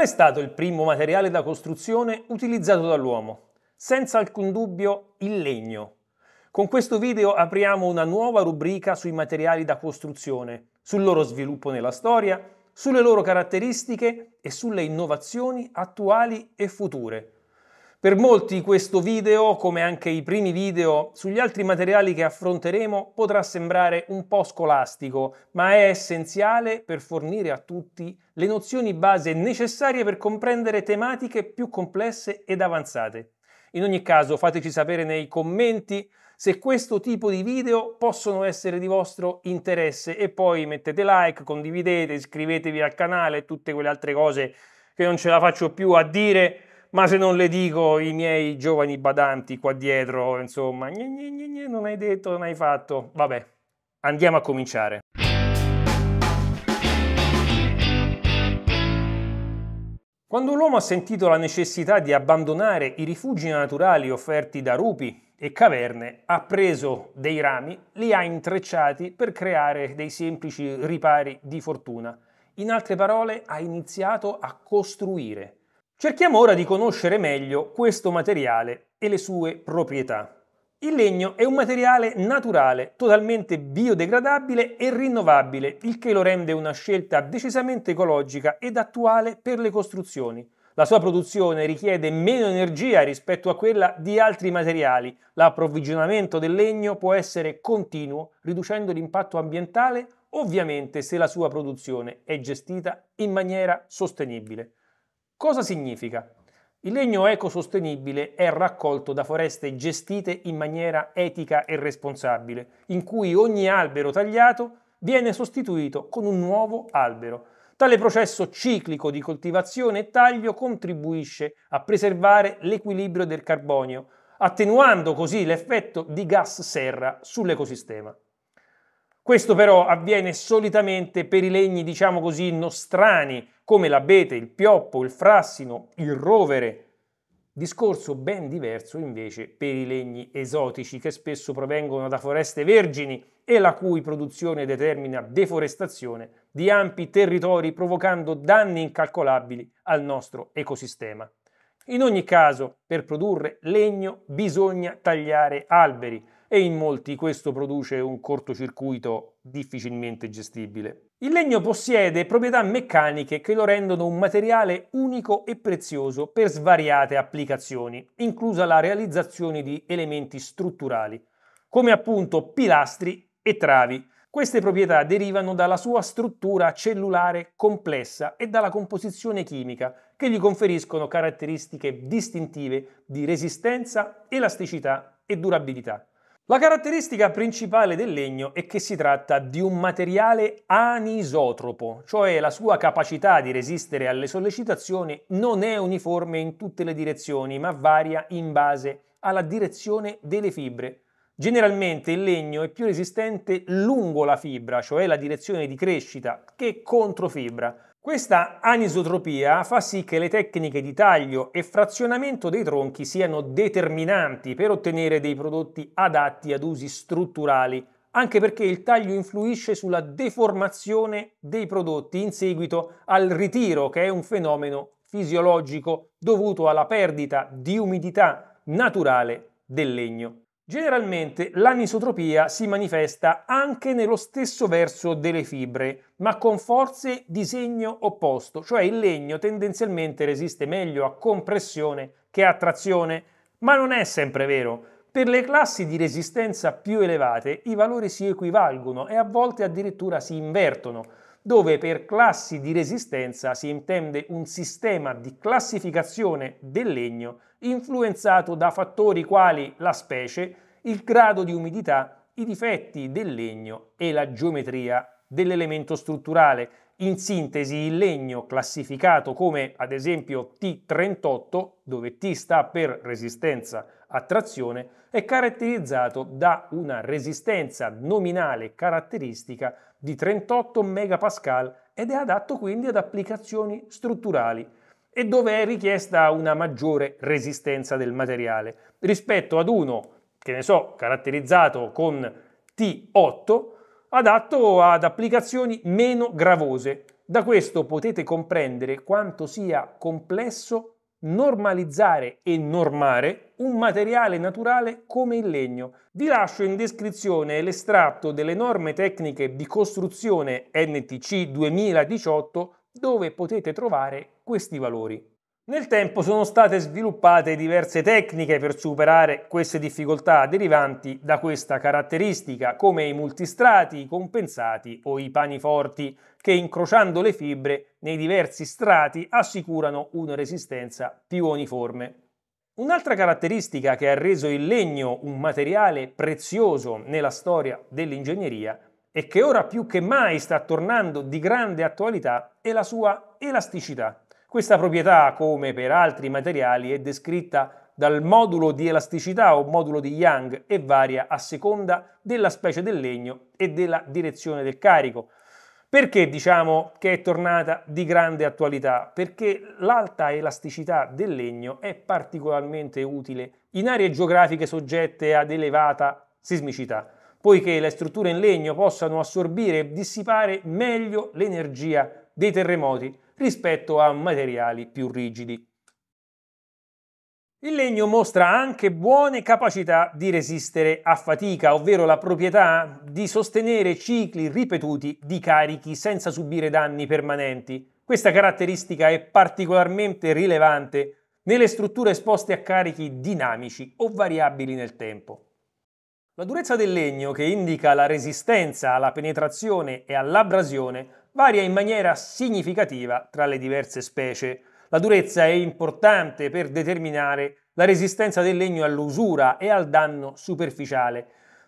Qual è stato il primo materiale da costruzione utilizzato dall'uomo? Senza alcun dubbio il legno. Con questo video apriamo una nuova rubrica sui materiali da costruzione, sul loro sviluppo nella storia, sulle loro caratteristiche e sulle innovazioni attuali e future. Per molti questo video, come anche i primi video sugli altri materiali che affronteremo, potrà sembrare un po' scolastico, ma è essenziale per fornire a tutti le nozioni base necessarie per comprendere tematiche più complesse ed avanzate. In ogni caso fateci sapere nei commenti se questo tipo di video possono essere di vostro interesse e poi mettete like, condividete, iscrivetevi al canale e tutte quelle altre cose che non ce la faccio più a dire ma se non le dico i miei giovani badanti qua dietro, insomma, gne, gne, gne, non hai detto, non hai fatto. Vabbè, andiamo a cominciare. Quando l'uomo ha sentito la necessità di abbandonare i rifugi naturali offerti da rupi e caverne, ha preso dei rami, li ha intrecciati per creare dei semplici ripari di fortuna. In altre parole, ha iniziato a costruire Cerchiamo ora di conoscere meglio questo materiale e le sue proprietà. Il legno è un materiale naturale, totalmente biodegradabile e rinnovabile, il che lo rende una scelta decisamente ecologica ed attuale per le costruzioni. La sua produzione richiede meno energia rispetto a quella di altri materiali. L'approvvigionamento del legno può essere continuo, riducendo l'impatto ambientale, ovviamente se la sua produzione è gestita in maniera sostenibile. Cosa significa? Il legno ecosostenibile è raccolto da foreste gestite in maniera etica e responsabile, in cui ogni albero tagliato viene sostituito con un nuovo albero. Tale processo ciclico di coltivazione e taglio contribuisce a preservare l'equilibrio del carbonio, attenuando così l'effetto di gas serra sull'ecosistema. Questo però avviene solitamente per i legni, diciamo così, nostrani, come l'abete, il pioppo, il frassino, il rovere. Discorso ben diverso invece per i legni esotici che spesso provengono da foreste vergini e la cui produzione determina deforestazione di ampi territori provocando danni incalcolabili al nostro ecosistema. In ogni caso, per produrre legno bisogna tagliare alberi, e in molti questo produce un cortocircuito difficilmente gestibile. Il legno possiede proprietà meccaniche che lo rendono un materiale unico e prezioso per svariate applicazioni, inclusa la realizzazione di elementi strutturali, come appunto pilastri e travi. Queste proprietà derivano dalla sua struttura cellulare complessa e dalla composizione chimica, che gli conferiscono caratteristiche distintive di resistenza, elasticità e durabilità. La caratteristica principale del legno è che si tratta di un materiale anisotropo, cioè la sua capacità di resistere alle sollecitazioni non è uniforme in tutte le direzioni, ma varia in base alla direzione delle fibre. Generalmente il legno è più resistente lungo la fibra, cioè la direzione di crescita, che contro fibra. Questa anisotropia fa sì che le tecniche di taglio e frazionamento dei tronchi siano determinanti per ottenere dei prodotti adatti ad usi strutturali, anche perché il taglio influisce sulla deformazione dei prodotti in seguito al ritiro, che è un fenomeno fisiologico dovuto alla perdita di umidità naturale del legno. Generalmente l'anisotropia si manifesta anche nello stesso verso delle fibre, ma con forze di segno opposto, cioè il legno tendenzialmente resiste meglio a compressione che a trazione, ma non è sempre vero. Per le classi di resistenza più elevate i valori si equivalgono e a volte addirittura si invertono, dove per classi di resistenza si intende un sistema di classificazione del legno influenzato da fattori quali la specie, il grado di umidità, i difetti del legno e la geometria dell'elemento strutturale. In sintesi, il legno classificato come ad esempio T38, dove T sta per resistenza a trazione, è caratterizzato da una resistenza nominale caratteristica di 38 MPa ed è adatto quindi ad applicazioni strutturali e dove è richiesta una maggiore resistenza del materiale rispetto ad uno che ne so, caratterizzato con T8, adatto ad applicazioni meno gravose. Da questo potete comprendere quanto sia complesso normalizzare e normare un materiale naturale come il legno. Vi lascio in descrizione l'estratto delle norme tecniche di costruzione NTC 2018 dove potete trovare questi valori. Nel tempo sono state sviluppate diverse tecniche per superare queste difficoltà derivanti da questa caratteristica, come i multistrati, compensati o i paniforti, che incrociando le fibre nei diversi strati assicurano una resistenza più uniforme. Un'altra caratteristica che ha reso il legno un materiale prezioso nella storia dell'ingegneria e che ora più che mai sta tornando di grande attualità è la sua elasticità. Questa proprietà, come per altri materiali, è descritta dal modulo di elasticità o modulo di Young e varia a seconda della specie del legno e della direzione del carico. Perché diciamo che è tornata di grande attualità? Perché l'alta elasticità del legno è particolarmente utile in aree geografiche soggette ad elevata sismicità, poiché le strutture in legno possano assorbire e dissipare meglio l'energia dei terremoti rispetto a materiali più rigidi. Il legno mostra anche buone capacità di resistere a fatica, ovvero la proprietà di sostenere cicli ripetuti di carichi senza subire danni permanenti. Questa caratteristica è particolarmente rilevante nelle strutture esposte a carichi dinamici o variabili nel tempo. La durezza del legno, che indica la resistenza alla penetrazione e all'abrasione, varia in maniera significativa tra le diverse specie. La durezza è importante per determinare la resistenza del legno all'usura e al danno superficiale,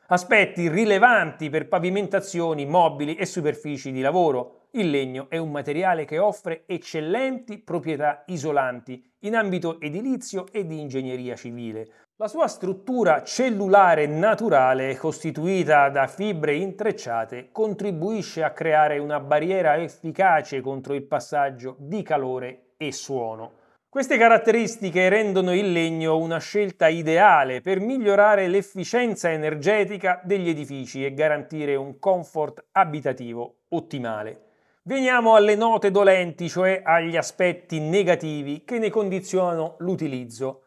aspetti rilevanti per pavimentazioni, mobili e superfici di lavoro. Il legno è un materiale che offre eccellenti proprietà isolanti in ambito edilizio e di ingegneria civile. La sua struttura cellulare naturale, costituita da fibre intrecciate, contribuisce a creare una barriera efficace contro il passaggio di calore e suono. Queste caratteristiche rendono il legno una scelta ideale per migliorare l'efficienza energetica degli edifici e garantire un comfort abitativo ottimale. Veniamo alle note dolenti, cioè agli aspetti negativi che ne condizionano l'utilizzo.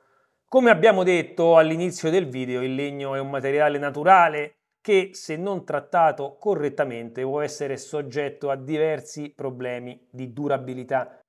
Come abbiamo detto all'inizio del video, il legno è un materiale naturale che, se non trattato correttamente, può essere soggetto a diversi problemi di durabilità.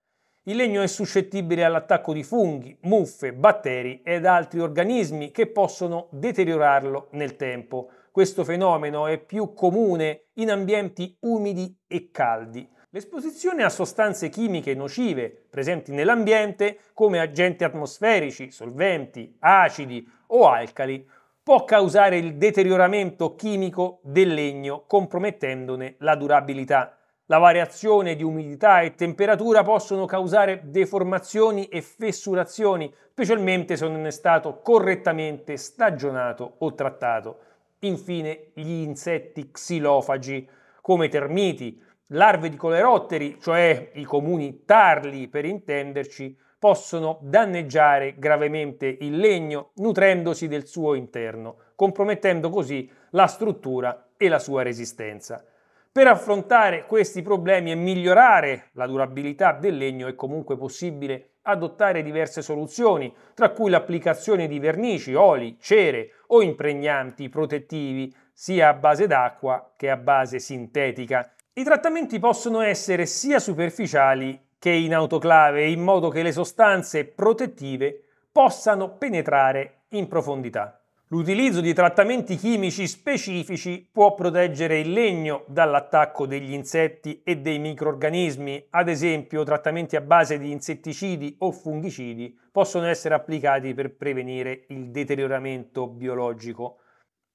Il legno è suscettibile all'attacco di funghi, muffe, batteri ed altri organismi che possono deteriorarlo nel tempo. Questo fenomeno è più comune in ambienti umidi e caldi. L'esposizione a sostanze chimiche nocive presenti nell'ambiente, come agenti atmosferici, solventi, acidi o alcali, può causare il deterioramento chimico del legno, compromettendone la durabilità. La variazione di umidità e temperatura possono causare deformazioni e fessurazioni, specialmente se non è stato correttamente stagionato o trattato. Infine, gli insetti xilofagi, come termiti, larve di colerotteri, cioè i comuni tarli per intenderci, possono danneggiare gravemente il legno nutrendosi del suo interno, compromettendo così la struttura e la sua resistenza. Per affrontare questi problemi e migliorare la durabilità del legno è comunque possibile adottare diverse soluzioni, tra cui l'applicazione di vernici, oli, cere o impregnanti protettivi, sia a base d'acqua che a base sintetica, i trattamenti possono essere sia superficiali che in autoclave, in modo che le sostanze protettive possano penetrare in profondità. L'utilizzo di trattamenti chimici specifici può proteggere il legno dall'attacco degli insetti e dei microrganismi, ad esempio trattamenti a base di insetticidi o fungicidi possono essere applicati per prevenire il deterioramento biologico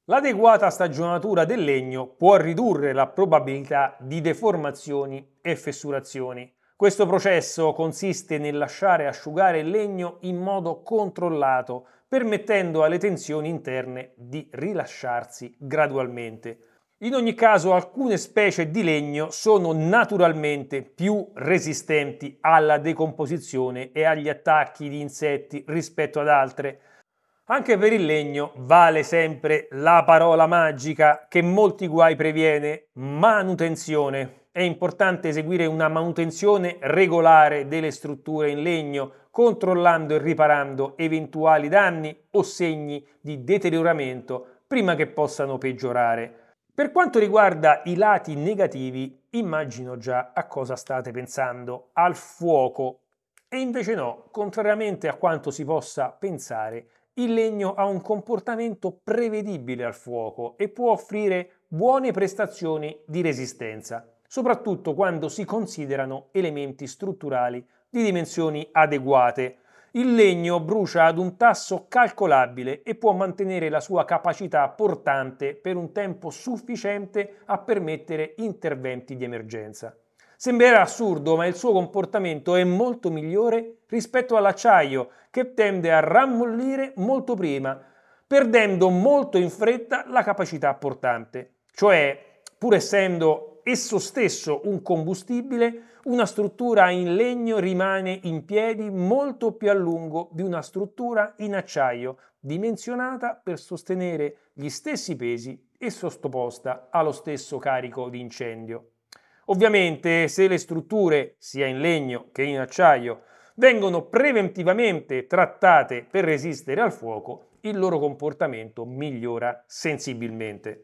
L'adeguata stagionatura del legno può ridurre la probabilità di deformazioni e fessurazioni. Questo processo consiste nel lasciare asciugare il legno in modo controllato, permettendo alle tensioni interne di rilasciarsi gradualmente. In ogni caso alcune specie di legno sono naturalmente più resistenti alla decomposizione e agli attacchi di insetti rispetto ad altre, anche per il legno vale sempre la parola magica che molti guai previene, manutenzione. È importante eseguire una manutenzione regolare delle strutture in legno, controllando e riparando eventuali danni o segni di deterioramento prima che possano peggiorare. Per quanto riguarda i lati negativi, immagino già a cosa state pensando, al fuoco. E invece no, contrariamente a quanto si possa pensare, il legno ha un comportamento prevedibile al fuoco e può offrire buone prestazioni di resistenza, soprattutto quando si considerano elementi strutturali di dimensioni adeguate. Il legno brucia ad un tasso calcolabile e può mantenere la sua capacità portante per un tempo sufficiente a permettere interventi di emergenza. Sembrerà assurdo, ma il suo comportamento è molto migliore rispetto all'acciaio, che tende a rammollire molto prima, perdendo molto in fretta la capacità portante. Cioè, pur essendo esso stesso un combustibile, una struttura in legno rimane in piedi molto più a lungo di una struttura in acciaio, dimensionata per sostenere gli stessi pesi e sottoposta allo stesso carico di incendio. Ovviamente se le strutture, sia in legno che in acciaio, vengono preventivamente trattate per resistere al fuoco, il loro comportamento migliora sensibilmente.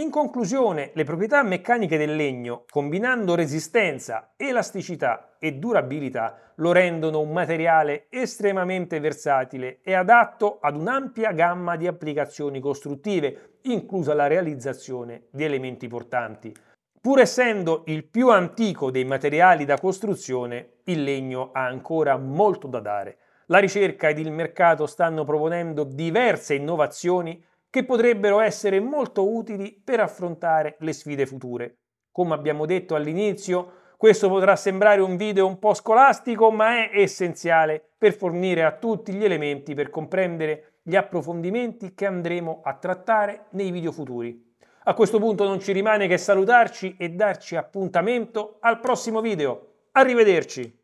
In conclusione, le proprietà meccaniche del legno, combinando resistenza, elasticità e durabilità, lo rendono un materiale estremamente versatile e adatto ad un'ampia gamma di applicazioni costruttive, inclusa la realizzazione di elementi portanti. Pur essendo il più antico dei materiali da costruzione, il legno ha ancora molto da dare. La ricerca ed il mercato stanno proponendo diverse innovazioni che potrebbero essere molto utili per affrontare le sfide future. Come abbiamo detto all'inizio, questo potrà sembrare un video un po' scolastico, ma è essenziale per fornire a tutti gli elementi per comprendere gli approfondimenti che andremo a trattare nei video futuri. A questo punto non ci rimane che salutarci e darci appuntamento al prossimo video. Arrivederci!